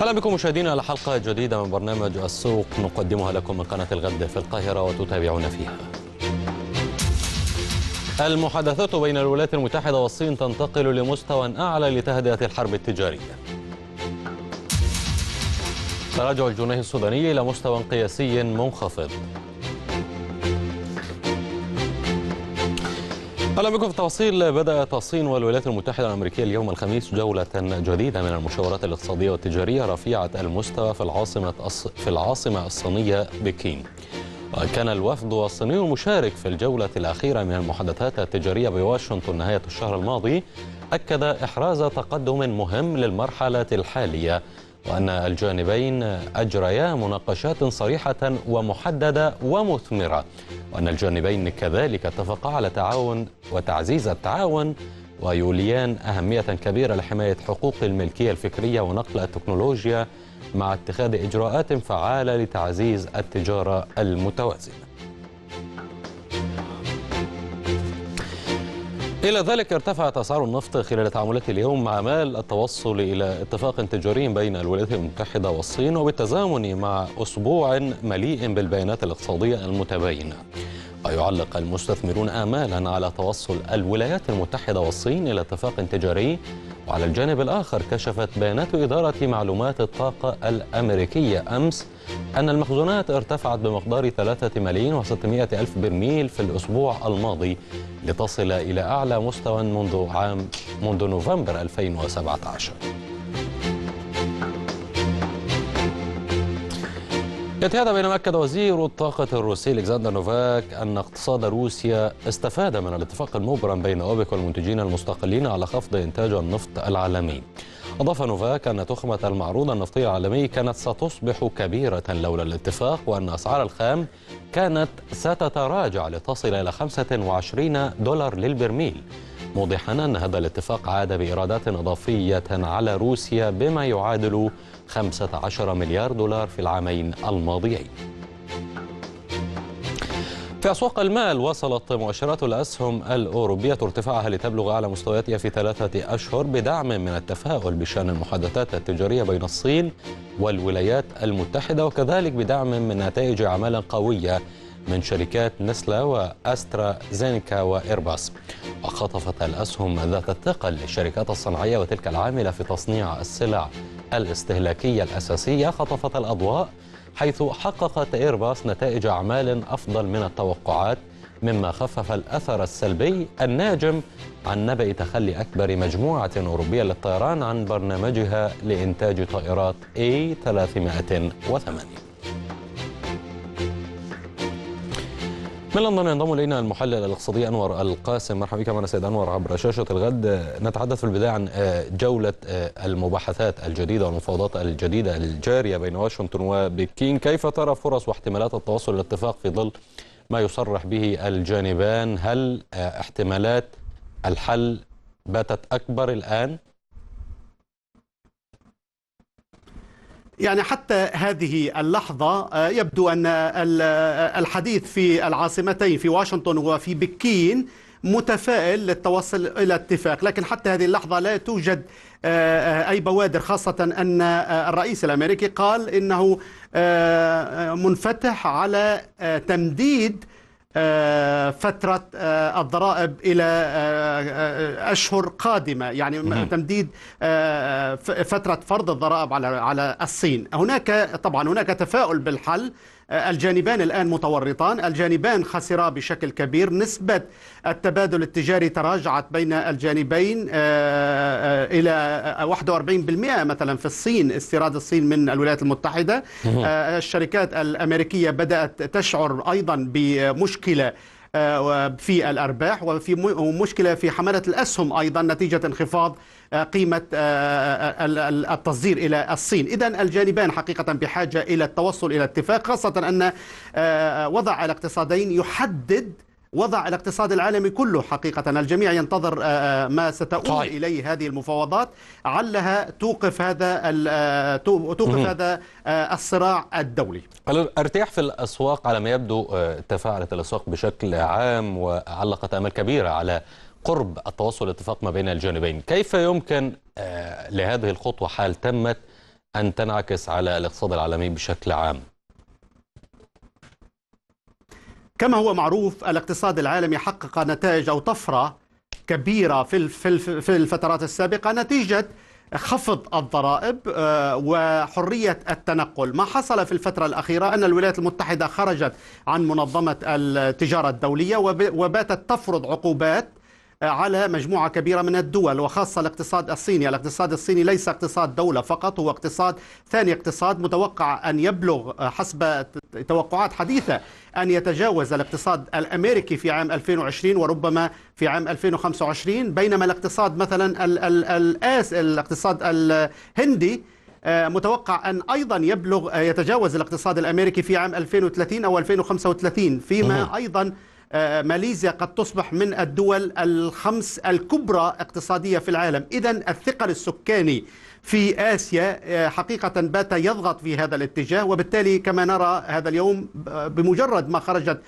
اهلا بكم مشاهدينا حلقه جديده من برنامج السوق نقدمها لكم من قناه الغد في القاهره وتتابعون فيها. المحادثات بين الولايات المتحده والصين تنتقل لمستوى اعلى لتهدئه الحرب التجاريه. تراجع الجنيه السوداني الى مستوى قياسي منخفض. اهلا بكم في التفاصيل بدات الصين والولايات المتحده الامريكيه اليوم الخميس جوله جديده من المشاورات الاقتصاديه والتجاريه رفيعه المستوى في العاصمه في العاصمه الصينيه بكين كان الوفد الصيني المشارك في الجولة الأخيرة من المحادثات التجارية بواشنطن نهاية الشهر الماضي أكد إحراز تقدم مهم للمرحلة الحالية وأن الجانبين أجريا مناقشات صريحة ومحددة ومثمرة وأن الجانبين كذلك اتفقا على تعاون وتعزيز التعاون ويوليان أهمية كبيرة لحماية حقوق الملكية الفكرية ونقل التكنولوجيا مع اتخاذ إجراءات فعالة لتعزيز التجارة المتوازنة إلى ذلك ارتفعت أسعار النفط خلال تعاملات اليوم مع مال التوصل إلى اتفاق تجاري بين الولايات المتحدة والصين وبالتزامن مع أسبوع مليء بالبيانات الاقتصادية المتباينة ويعلق المستثمرون آمالا على توصل الولايات المتحدة والصين إلى اتفاق تجاري وعلى الجانب الآخر كشفت بيانات إدارة معلومات الطاقة الأمريكية أمس أن المخزونات ارتفعت بمقدار 3 ملايين و600 ألف برميل في الأسبوع الماضي لتصل إلى أعلى مستوى منذ عام منذ نوفمبر 2017 جاءت هذا بينما أكد وزير الطاقة الروسي ألكسندر نوفاك أن اقتصاد روسيا استفاد من الاتفاق المبرم بين أوبك والمنتجين المستقلين على خفض إنتاج النفط العالمي أضاف نوفاك أن تخمة المعروض النفطي العالمي كانت ستصبح كبيرة لولا الاتفاق وأن أسعار الخام كانت ستتراجع لتصل إلى 25 دولار للبرميل موضحا أن هذا الاتفاق عاد بإيرادات إضافية على روسيا بما يعادل 15 مليار دولار في العامين الماضيين في أسواق المال وصلت مؤشرات الأسهم الأوروبية ارتفاعها لتبلغ أعلى مستوياتها في ثلاثة أشهر بدعم من التفاؤل بشأن المحادثات التجارية بين الصين والولايات المتحدة وكذلك بدعم من نتائج أعمال قوية من شركات نسلا وأسترا زينكا وإيرباص وخطفت الأسهم ذات الثقل للشركات الصناعية وتلك العاملة في تصنيع السلع الاستهلاكية الأساسية خطفت الأضواء حيث حققت إيرباص نتائج أعمال أفضل من التوقعات مما خفف الأثر السلبي الناجم عن نبأ تخلي أكبر مجموعة أوروبية للطيران عن برنامجها لإنتاج طائرات A380 من لندن ينضم الينا المحلل الاقتصادي انور القاسم مرحبا بك معنا سيد انور عبر شاشه الغد نتحدث في البدايه عن آه، جوله آه، المباحثات الجديده والمفاوضات الجديده الجاريه بين واشنطن وبكين كيف ترى فرص واحتمالات التوصل للاتفاق في ظل ما يصرح به الجانبان هل آه، احتمالات الحل باتت اكبر الان يعني حتى هذه اللحظة آه، يبدو أن آه، الحديث في العاصمتين في واشنطن وفي بكين متفائل للتوصل إلى اتفاق لكن حتى هذه اللحظة لا توجد آه، أي بوادر خاصة أن الرئيس الأمريكي قال إنه منفتح على تمديد آه، فترة آه، الضرائب إلى آه، أشهر قادمة يعني تمديد فترة فرض الضرائب على على الصين هناك طبعا هناك تفاؤل بالحل الجانبان الآن متورطان الجانبان خسرا بشكل كبير نسبة التبادل التجاري تراجعت بين الجانبين آه، آه، إلى 41% مثلا في الصين استيراد الصين من الولايات المتحدة آه، الشركات الأمريكية بدأت تشعر أيضا بمشكلة آه، في الأرباح وفي مشكلة في حملة الأسهم أيضا نتيجة انخفاض آه، قيمة آه، التصدير إلى الصين إذا الجانبان حقيقة بحاجة إلى التوصل إلى اتفاق خاصة أن وضع الاقتصادين يحدد وضع الاقتصاد العالمي كله حقيقة الجميع ينتظر آه، آه، ما ستؤول طيب. إليه هذه المفاوضات علها توقف هذا آه، توقف هذا الصراع الدولي ارتياح في الأسواق على ما يبدو تفاعلت الأسواق بشكل عام وعلقت أمل كبيرة على قرب التوصل لاتفاق ما بين الجانبين كيف يمكن لهذه الخطوة حال تمت أن تنعكس على الاقتصاد العالمي بشكل عام كما هو معروف الاقتصاد العالمي حقق نتائج أو طفرة كبيرة في في الفترات السابقة نتيجة خفض الضرائب آه، وحرية التنقل ما حصل في الفترة الأخيرة أن الولايات المتحدة خرجت عن منظمة التجارة الدولية وباتت تفرض عقوبات على مجموعة كبيرة من الدول وخاصة الاقتصاد الصيني الاقتصاد الصيني ليس اقتصاد دولة فقط هو اقتصاد ثاني اقتصاد متوقع أن يبلغ حسب توقعات حديثة أن يتجاوز الاقتصاد الأمريكي في عام 2020 وربما في عام 2025 بينما الاقتصاد مثلا الآس الاقتصاد الهندي آه، متوقع أن أيضا يبلغ آه، يتجاوز الاقتصاد الأمريكي في عام 2030 أو 2035 فيما أيضا آه، آه، ماليزيا قد تصبح من الدول الخمس الكبرى اقتصادية في العالم إذا الثقل السكاني في آسيا آه، حقيقة بات يضغط في هذا الاتجاه وبالتالي كما نرى هذا اليوم بمجرد ما خرجت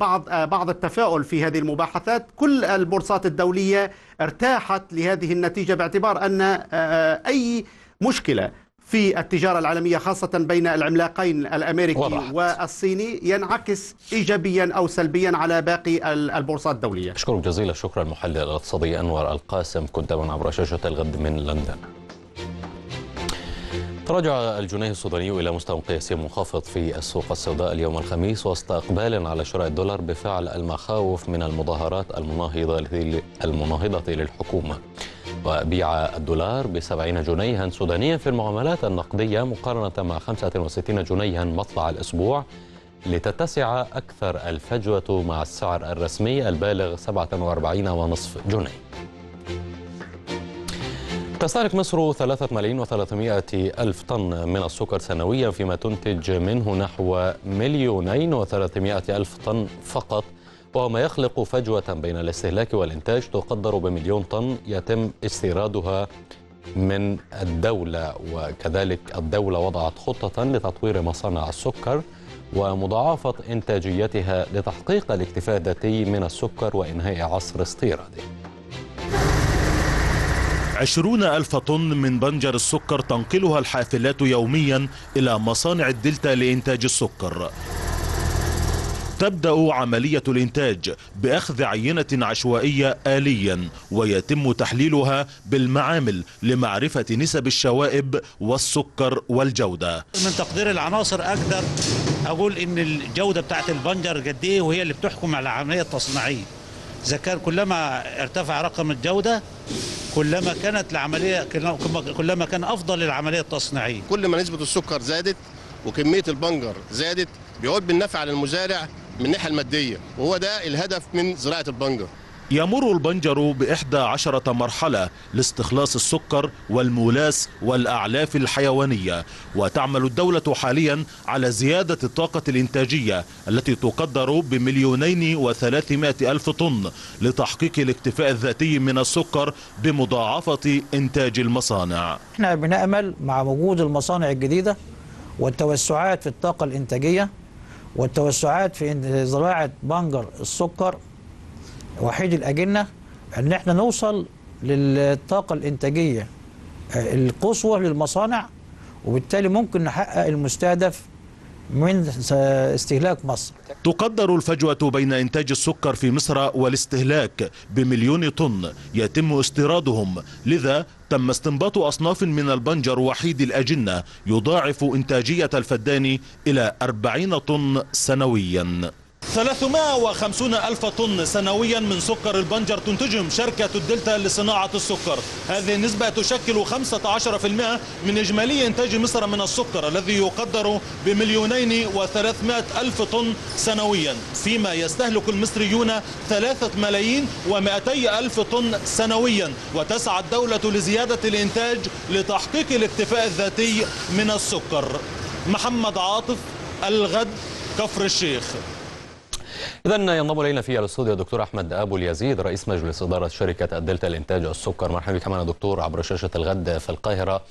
بعض بعض التفاؤل في هذه المباحثات كل البورصات الدولية ارتاحت لهذه النتيجة باعتبار أن أي مشكلة في التجارة العالمية خاصة بين العملاقين الأمريكي وضحت. والصيني ينعكس إيجابيا أو سلبيا على باقي البورصات الدولية أشكرك جزيلا شكرا المحلل الاقتصادي أنور القاسم كنت من عبر شاشة الغد من لندن تراجع الجنيه السوداني إلى مستوى قياسي منخفض في السوق السوداء اليوم الخميس وسط إقبال على شراء الدولار بفعل المخاوف من المظاهرات المناهضة المناهضة للحكومة بيع الدولار ب 70 جنيها سودانيا في المعاملات النقدية مقارنة مع 65 جنيها مطلع الأسبوع لتتسع أكثر الفجوة مع السعر الرسمي البالغ 47.5 جنيه تستهلك مصر 3 ملايين و300 ألف طن من السكر سنويا فيما تنتج منه نحو مليونين و300 ألف طن فقط وما يخلق فجوة بين الاستهلاك والإنتاج تقدر بمليون طن يتم استيرادها من الدولة وكذلك الدولة وضعت خطة لتطوير مصانع السكر ومضاعفة إنتاجيتها لتحقيق الاكتفاء الذاتي من السكر وإنهاء عصر استيراده عشرون ألف طن من بنجر السكر تنقلها الحافلات يوميا إلى مصانع الدلتا لإنتاج السكر تبدأ عملية الإنتاج بأخذ عينة عشوائية آليا ويتم تحليلها بالمعامل لمعرفة نسب الشوائب والسكر والجودة من تقدير العناصر أقدر أقول إن الجودة بتاعت البنجر قد إيه وهي اللي بتحكم على العملية التصنيعية إذا كان كلما ارتفع رقم الجودة كلما كانت العملية كلما كان أفضل العملية التصنيعية كل ما نسبة السكر زادت وكمية البنجر زادت بيعود بالنفع للمزارع من الناحيه الماديه وهو ده الهدف من زراعه البنجر يمر البنجر بإحدى عشرة مرحلة لاستخلاص السكر والمولاس والأعلاف الحيوانية وتعمل الدولة حاليا على زيادة الطاقة الإنتاجية التي تقدر بمليونين وثلاثمائة ألف طن لتحقيق الاكتفاء الذاتي من السكر بمضاعفة إنتاج المصانع احنا بنأمل مع وجود المصانع الجديدة والتوسعات في الطاقة الإنتاجية والتوسعات في زراعه بنجر السكر وحيد الاجنه ان احنا نوصل للطاقه الانتاجيه آه، القصوى للمصانع وبالتالي ممكن نحقق المستهدف من استهلاك مصر تقدر الفجوة بين إنتاج السكر في مصر والاستهلاك بمليون طن يتم استيرادهم لذا تم استنباط أصناف من البنجر وحيد الأجنة يضاعف إنتاجية الفدان إلى أربعين طن سنوياً 350 ألف طن سنويا من سكر البنجر تنتجهم شركة الدلتا لصناعة السكر هذه النسبة تشكل 15% من إجمالي إنتاج مصر من السكر الذي يقدر بمليونين و300 ألف طن سنويا فيما يستهلك المصريون 3 ملايين و200 ألف طن سنويا وتسعى الدولة لزيادة الإنتاج لتحقيق الاكتفاء الذاتي من السكر محمد عاطف الغد كفر الشيخ إذا ينضم إلينا في الاستوديو الدكتور أحمد أبو اليزيد رئيس مجلس إدارة شركة الدلتا لإنتاج السكر مرحبا بك معنا دكتور عبر شاشة الغد في القاهرة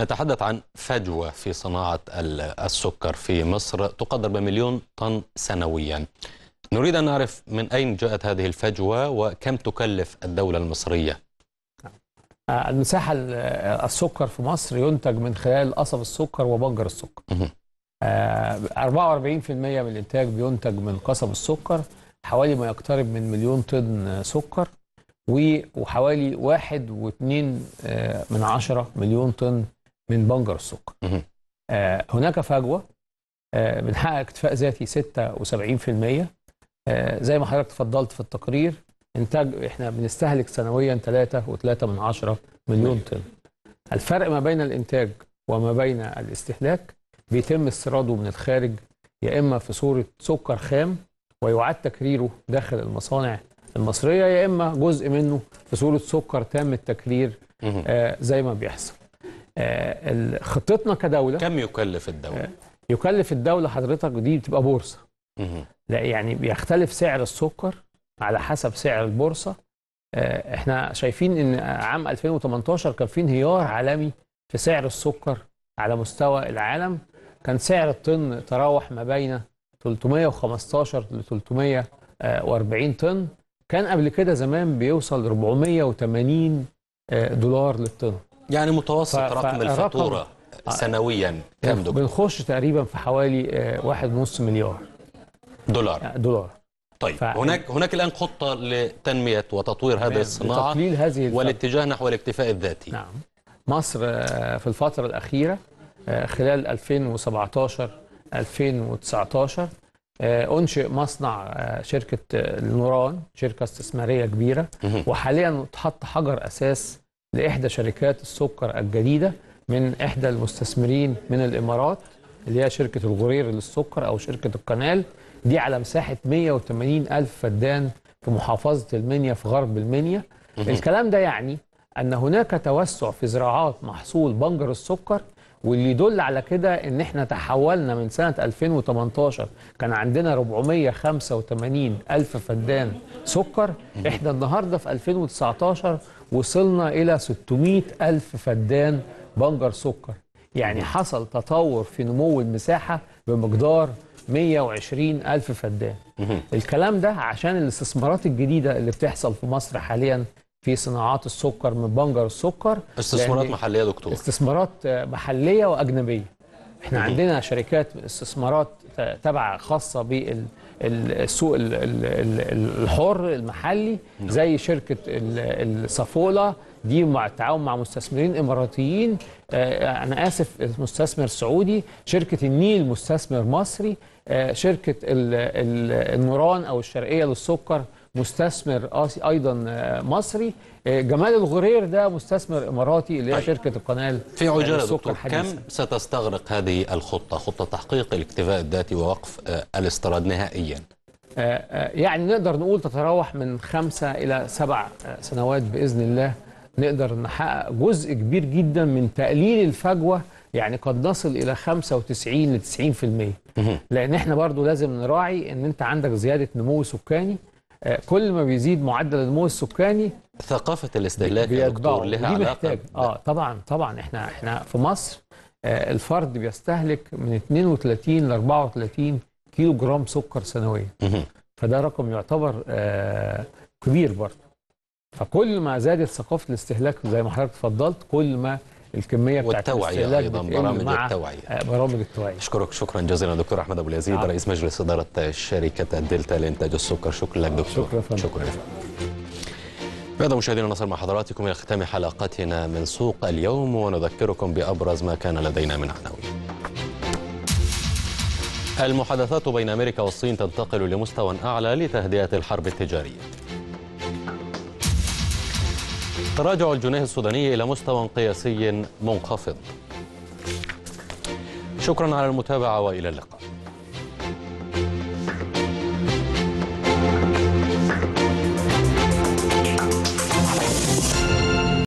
نتحدث عن فجوة في صناعة السكر في مصر تقدر بمليون طن سنويا نريد أن نعرف من أين جاءت هذه الفجوة وكم تكلف الدولة المصرية المساحة السكر في مصر ينتج من خلال قصب السكر وبنجر السكر 44% آه، من الانتاج بينتج من قصب السكر حوالي ما يقترب من مليون طن سكر وحوالي واحد واثنين آه، من عشرة مليون طن من بنجر السكر آه، هناك فجوة بنحقق اكتفاء ذاتي 76% زي ما حضرتك تفضلت في التقرير انتاج احنا بنستهلك سنويا 3.3 من عشرة مليون طن الفرق ما بين الانتاج وما بين الاستهلاك بيتم استيراده من الخارج يا إما في صورة سكر خام ويعاد تكريره داخل المصانع المصرية يا إما جزء منه في صورة سكر تام التكرير آه زي ما بيحصل آه خطتنا كدولة كم يكلف الدولة؟ آه يكلف الدولة حضرتك دي بتبقى بورصة لا يعني بيختلف سعر السكر على حسب سعر البورصة آه، احنا شايفين ان عام 2018 كان في انهيار عالمي في سعر السكر على مستوى العالم كان سعر الطن تراوح ما بين 315 ل 340 طن كان قبل كده زمان بيوصل 480 آه، دولار للطن يعني متوسط رقم الفاتوره آه، سنويا كام دكتور؟ بنخش تقريبا في حوالي 1.5 آه، مليار دولار دولار طيب ف... هناك هناك الان خطه لتنميه وتطوير هذه الصناعه هذه والاتجاه نحو الاكتفاء الذاتي نعم مصر في الفتره الاخيره آه، خلال 2017 2019 آه، أنشئ مصنع آه، شركة النوران شركة استثمارية كبيرة وحاليا اتحط حجر أساس لإحدى شركات السكر الجديدة من إحدى المستثمرين من الإمارات اللي هي شركة الغرير للسكر أو شركة القنال دي على مساحة 180 ألف فدان في محافظة المنيا في غرب المنيا الكلام ده يعني أن هناك توسع في زراعات محصول بنجر السكر واللي يدل على كده ان احنا تحولنا من سنه 2018 كان عندنا 485 الف فدان سكر احنا النهارده في 2019 وصلنا الى 600 الف فدان بنجر سكر يعني حصل تطور في نمو المساحه بمقدار 120 ألف فدان الكلام ده عشان الاستثمارات الجديدة اللي بتحصل في مصر حاليا في صناعات السكر من بنجر السكر استثمارات محليه يا دكتور استثمارات محليه واجنبيه احنا عندنا شركات استثمارات تبع خاصه بالسوق الحر المحلي نعم. زي شركه الصفوله دي مع التعاون مع مستثمرين اماراتيين آه، انا اسف مستثمر سعودي شركه النيل مستثمر مصري آه، شركه النوران او الشرقيه للسكر مستثمر ايضا آه، مصري آه، جمال الغرير ده مستثمر اماراتي اللي هي أيوة. شركه القناه في عجاله آه، دكتور كم ستستغرق هذه الخطه خطه تحقيق الاكتفاء الذاتي ووقف الاستيراد نهائيا يعني نقدر نقول تتراوح من خمسة إلى سبع سنوات بإذن الله نقدر نحقق جزء كبير جدا من تقليل الفجوة يعني قد نصل إلى 95 ل 90% لأن احنا برضو لازم نراعي أن أنت عندك زيادة نمو سكاني آه، كل ما بيزيد معدل النمو السكاني ثقافه الاستهلاك يا دكتور لها علاقه اه طبعا طبعا احنا احنا في مصر آه، الفرد بيستهلك من 32 ل 34 كيلو جرام سكر سنويا فده رقم يعتبر آه، كبير برضه فكل ما زادت ثقافه الاستهلاك زي ما حضرتك اتفضلت كل ما الكميه بتاعت والتوعيه ايضا برامج التوعيه برامج التوعيه اشكرك شكرا جزيلا دكتور احمد ابو اليزيد نعم. رئيس مجلس اداره شركه دلتا لانتاج السكر شكرا لك دكتور شكرا فهم. شكرا بعد مشاهدينا نصل مع حضراتكم الى ختام حلقتنا من سوق اليوم ونذكركم بابرز ما كان لدينا من عناوين المحادثات بين أمريكا والصين تنتقل لمستوى أعلى لتهدئة الحرب التجارية تراجع الجنيه السوداني إلى مستوى قياسي منخفض شكرا على المتابعة وإلى اللقاء